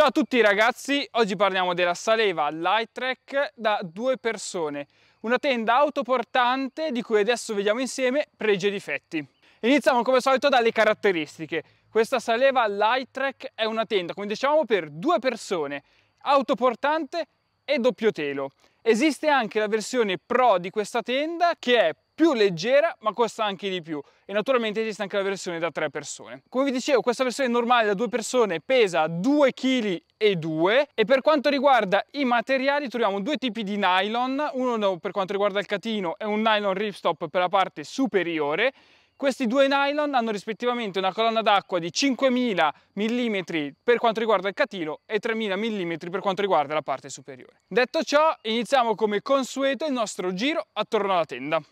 Ciao a tutti ragazzi, oggi parliamo della Saleva Lightrek da due persone, una tenda autoportante di cui adesso vediamo insieme pregi e difetti. Iniziamo come al solito dalle caratteristiche. Questa Saleva Lightrek è una tenda, come diciamo per due persone, autoportante e doppio telo. Esiste anche la versione Pro di questa tenda che è più leggera ma costa anche di più e naturalmente esiste anche la versione da tre persone. Come vi dicevo questa versione normale da due persone pesa 2 kg e 2 e per quanto riguarda i materiali troviamo due tipi di nylon, uno per quanto riguarda il catino e un nylon ripstop per la parte superiore questi due nylon hanno rispettivamente una colonna d'acqua di 5000 mm per quanto riguarda il catino e 3000 mm per quanto riguarda la parte superiore. Detto ciò, iniziamo come consueto il nostro giro attorno alla tenda.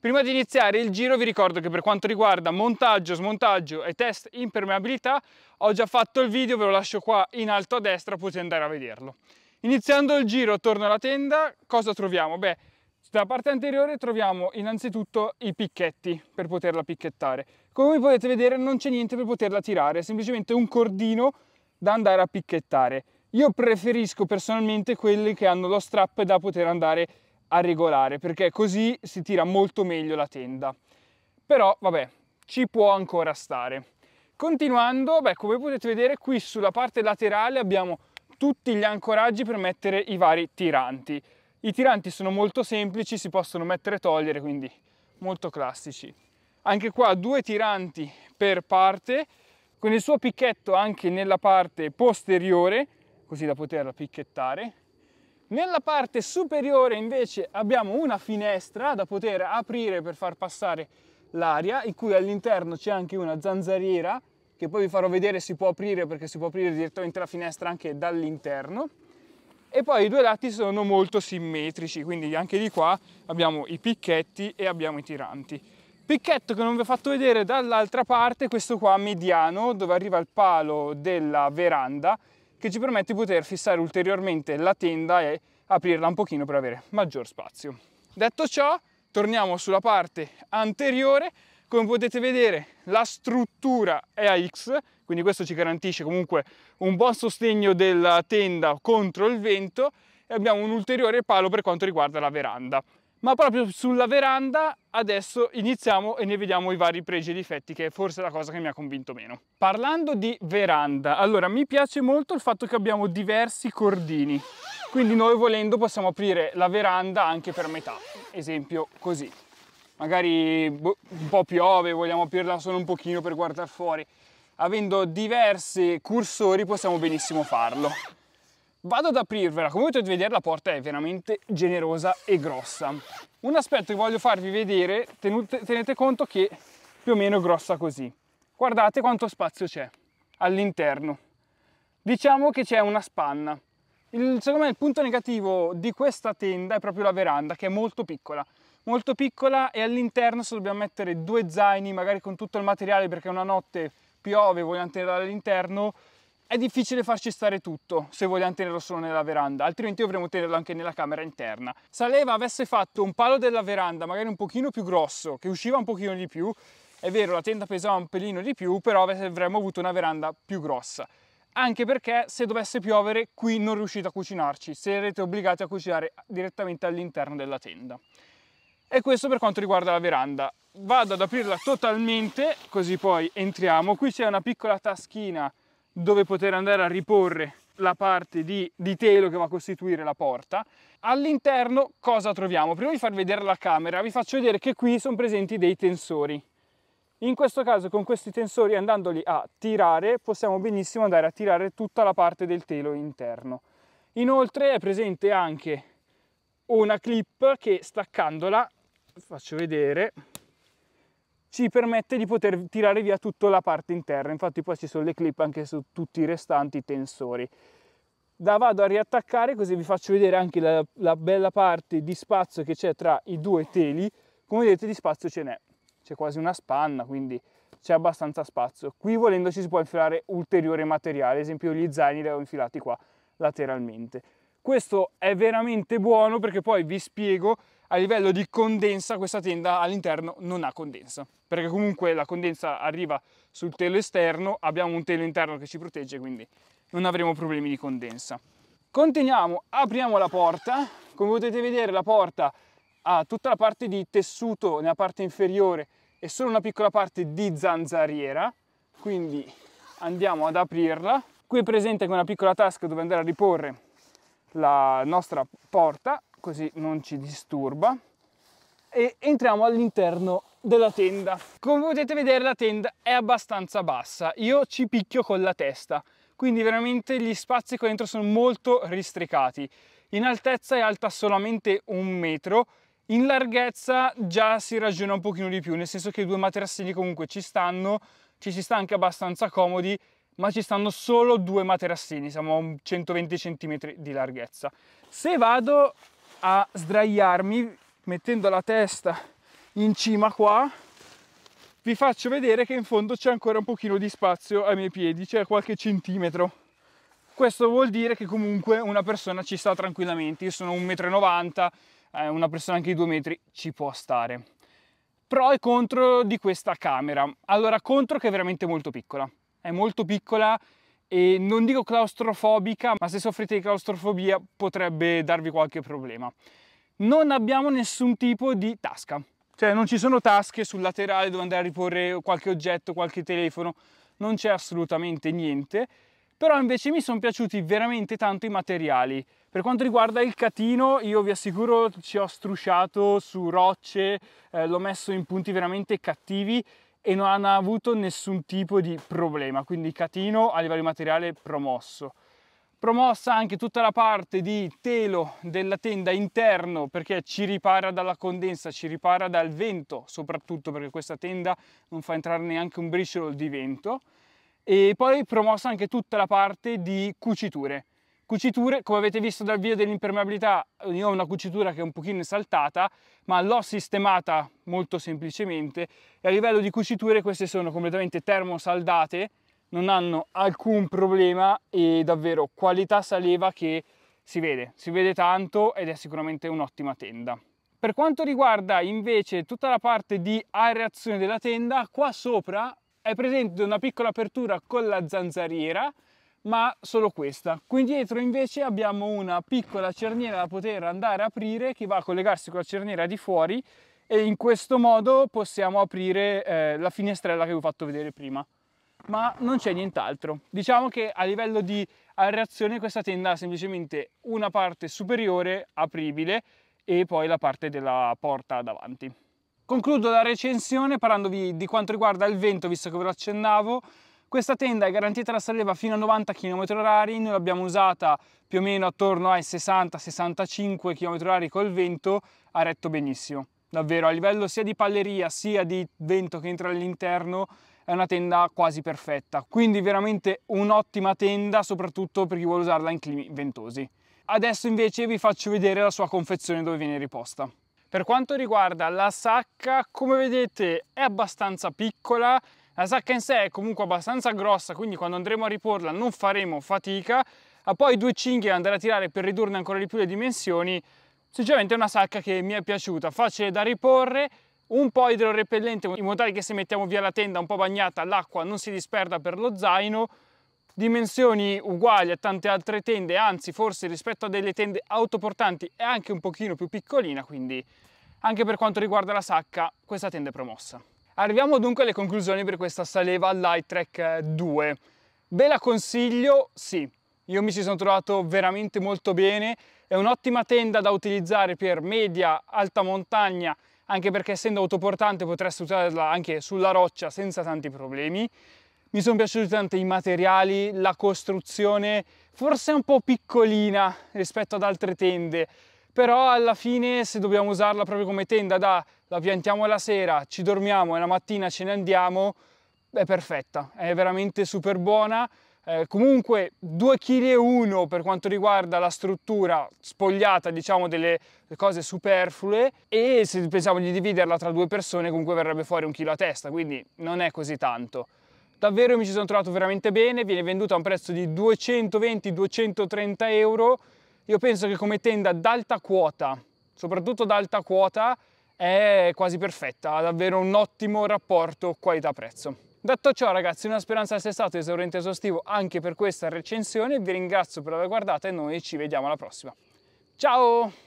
Prima di iniziare il giro vi ricordo che per quanto riguarda montaggio, smontaggio e test impermeabilità ho già fatto il video, ve lo lascio qua in alto a destra, potete andare a vederlo. Iniziando il giro attorno alla tenda, cosa troviamo? Beh, dalla parte anteriore troviamo innanzitutto i picchetti per poterla picchettare. Come potete vedere non c'è niente per poterla tirare, è semplicemente un cordino da andare a picchettare. Io preferisco personalmente quelli che hanno lo strap da poter andare a a regolare perché così si tira molto meglio la tenda. Però vabbè, ci può ancora stare. Continuando, beh, come potete vedere qui sulla parte laterale abbiamo tutti gli ancoraggi per mettere i vari tiranti. I tiranti sono molto semplici, si possono mettere e togliere, quindi molto classici. Anche qua due tiranti per parte, con il suo picchetto anche nella parte posteriore, così da poterla picchettare. Nella parte superiore invece abbiamo una finestra da poter aprire per far passare l'aria, in cui all'interno c'è anche una zanzariera che poi vi farò vedere si può aprire perché si può aprire direttamente la finestra anche dall'interno. E poi i due lati sono molto simmetrici, quindi anche di qua abbiamo i picchetti e abbiamo i tiranti. Picchetto che non vi ho fatto vedere dall'altra parte, questo qua mediano, dove arriva il palo della veranda, che ci permette di poter fissare ulteriormente la tenda e aprirla un pochino per avere maggior spazio. Detto ciò, torniamo sulla parte anteriore. Come potete vedere la struttura è a X, quindi questo ci garantisce comunque un buon sostegno della tenda contro il vento e abbiamo un ulteriore palo per quanto riguarda la veranda ma proprio sulla veranda adesso iniziamo e ne vediamo i vari pregi e difetti che è forse la cosa che mi ha convinto meno. Parlando di veranda, allora mi piace molto il fatto che abbiamo diversi cordini, quindi noi volendo possiamo aprire la veranda anche per metà, esempio così. Magari boh, un po' piove, vogliamo aprirla solo un pochino per guardare fuori. Avendo diversi cursori possiamo benissimo farlo. Vado ad aprirvela, come potete vedere la porta è veramente generosa e grossa. Un aspetto che voglio farvi vedere, tenute, tenete conto che più o meno è grossa così. Guardate quanto spazio c'è all'interno. Diciamo che c'è una spanna. Il, secondo me il punto negativo di questa tenda è proprio la veranda, che è molto piccola. Molto piccola e all'interno se dobbiamo mettere due zaini, magari con tutto il materiale perché una notte piove, e vogliamo tenere all'interno, è difficile farci stare tutto se vogliamo tenerlo solo nella veranda, altrimenti dovremmo tenerlo anche nella camera interna. Se Leva avesse fatto un palo della veranda magari un pochino più grosso, che usciva un pochino di più, è vero la tenda pesava un pelino di più, però avremmo avuto una veranda più grossa. Anche perché se dovesse piovere qui non riuscite a cucinarci, sarete obbligati a cucinare direttamente all'interno della tenda. E questo per quanto riguarda la veranda. Vado ad aprirla totalmente, così poi entriamo. Qui c'è una piccola taschina dove poter andare a riporre la parte di, di telo che va a costituire la porta. All'interno cosa troviamo? Prima di far vedere la camera vi faccio vedere che qui sono presenti dei tensori. In questo caso con questi tensori andandoli a tirare possiamo benissimo andare a tirare tutta la parte del telo interno. Inoltre è presente anche una clip che staccandola, faccio vedere, ci permette di poter tirare via tutta la parte interna, infatti poi ci sono le clip anche su tutti i restanti tensori. Da vado a riattaccare così vi faccio vedere anche la, la bella parte di spazio che c'è tra i due teli, come vedete di spazio ce n'è, c'è quasi una spanna quindi c'è abbastanza spazio. Qui volendo ci si può infilare ulteriore materiale, ad esempio gli zaini li ho infilati qua lateralmente. Questo è veramente buono perché poi vi spiego a livello di condensa questa tenda all'interno non ha condensa perché comunque la condensa arriva sul telo esterno abbiamo un telo interno che ci protegge quindi non avremo problemi di condensa continuiamo apriamo la porta come potete vedere la porta ha tutta la parte di tessuto nella parte inferiore e solo una piccola parte di zanzariera quindi andiamo ad aprirla qui è presente con una piccola tasca dove andare a riporre la nostra porta così non ci disturba e entriamo all'interno della tenda. Come potete vedere la tenda è abbastanza bassa, io ci picchio con la testa, quindi veramente gli spazi qua dentro sono molto ristricati. In altezza è alta solamente un metro, in larghezza già si ragiona un pochino di più, nel senso che i due materassini comunque ci stanno, ci si sta anche abbastanza comodi, ma ci stanno solo due materassini, siamo a 120 cm di larghezza. Se vado a sdraiarmi mettendo la testa in cima qua vi faccio vedere che in fondo c'è ancora un pochino di spazio ai miei piedi, c'è cioè qualche centimetro. Questo vuol dire che comunque una persona ci sta tranquillamente, io sono 1,90 m, eh, una persona anche di 2 metri ci può stare. Pro e contro di questa camera. Allora, contro che è veramente molto piccola. È molto piccola e non dico claustrofobica, ma se soffrite di claustrofobia potrebbe darvi qualche problema. Non abbiamo nessun tipo di tasca, cioè non ci sono tasche sul laterale dove andare a riporre qualche oggetto, qualche telefono, non c'è assolutamente niente. Però invece mi sono piaciuti veramente tanto i materiali. Per quanto riguarda il catino, io vi assicuro ci ho strusciato su rocce, eh, l'ho messo in punti veramente cattivi e non hanno avuto nessun tipo di problema, quindi catino a livello materiale promosso. Promossa anche tutta la parte di telo della tenda interno perché ci ripara dalla condensa, ci ripara dal vento, soprattutto perché questa tenda non fa entrare neanche un briciolo di vento. E poi promossa anche tutta la parte di cuciture Cuciture, come avete visto dal video dell'impermeabilità, io ho una cucitura che è un pochino saltata, ma l'ho sistemata molto semplicemente e a livello di cuciture queste sono completamente termosaldate, non hanno alcun problema e davvero qualità saliva che si vede, si vede tanto ed è sicuramente un'ottima tenda. Per quanto riguarda invece tutta la parte di aerazione della tenda, qua sopra è presente una piccola apertura con la zanzariera ma solo questa. Qui dietro invece abbiamo una piccola cerniera da poter andare a aprire che va a collegarsi con la cerniera di fuori e in questo modo possiamo aprire eh, la finestrella che vi ho fatto vedere prima. Ma non c'è nient'altro. Diciamo che a livello di aerazione questa tenda ha semplicemente una parte superiore apribile e poi la parte della porta davanti. Concludo la recensione parlandovi di quanto riguarda il vento, visto che ve lo accennavo. Questa tenda è garantita la saleva fino a 90 km/h, noi l'abbiamo usata più o meno attorno ai 60-65 km/h col vento, ha retto benissimo. Davvero, a livello sia di palleria sia di vento che entra all'interno, è una tenda quasi perfetta. Quindi veramente un'ottima tenda, soprattutto per chi vuole usarla in climi ventosi. Adesso invece vi faccio vedere la sua confezione dove viene riposta. Per quanto riguarda la sacca, come vedete è abbastanza piccola, la sacca in sé è comunque abbastanza grossa, quindi quando andremo a riporla non faremo fatica, ha poi due cinghie da andare a tirare per ridurne ancora di più le dimensioni. Sinceramente è una sacca che mi è piaciuta, facile da riporre, un po' idrorepellente in modo tale che se mettiamo via la tenda un po' bagnata l'acqua non si disperda per lo zaino, dimensioni uguali a tante altre tende, anzi forse rispetto a delle tende autoportanti è anche un pochino più piccolina, quindi anche per quanto riguarda la sacca questa tenda è promossa. Arriviamo dunque alle conclusioni per questa saleva Lightrek 2. Eh, Ve la consiglio? Sì. Io mi ci sono trovato veramente molto bene, è un'ottima tenda da utilizzare per media, alta montagna, anche perché essendo autoportante potreste usarla anche sulla roccia senza tanti problemi. Mi sono piaciuti tanto i materiali, la costruzione, forse un po' piccolina rispetto ad altre tende, però alla fine se dobbiamo usarla proprio come tenda da la piantiamo la sera, ci dormiamo e la mattina ce ne andiamo, è perfetta, è veramente super buona. Eh, comunque 2,1 kg per quanto riguarda la struttura spogliata diciamo delle cose superflue e se pensiamo di dividerla tra due persone comunque verrebbe fuori un chilo a testa, quindi non è così tanto. Davvero mi ci sono trovato veramente bene, viene venduta a un prezzo di 220-230 euro io penso che come tenda ad alta quota, soprattutto ad alta quota, è quasi perfetta, ha davvero un ottimo rapporto qualità-prezzo. Detto ciò ragazzi, una speranza sia stato esauriente esaustivo anche per questa recensione, vi ringrazio per aver guardato e noi ci vediamo alla prossima. Ciao!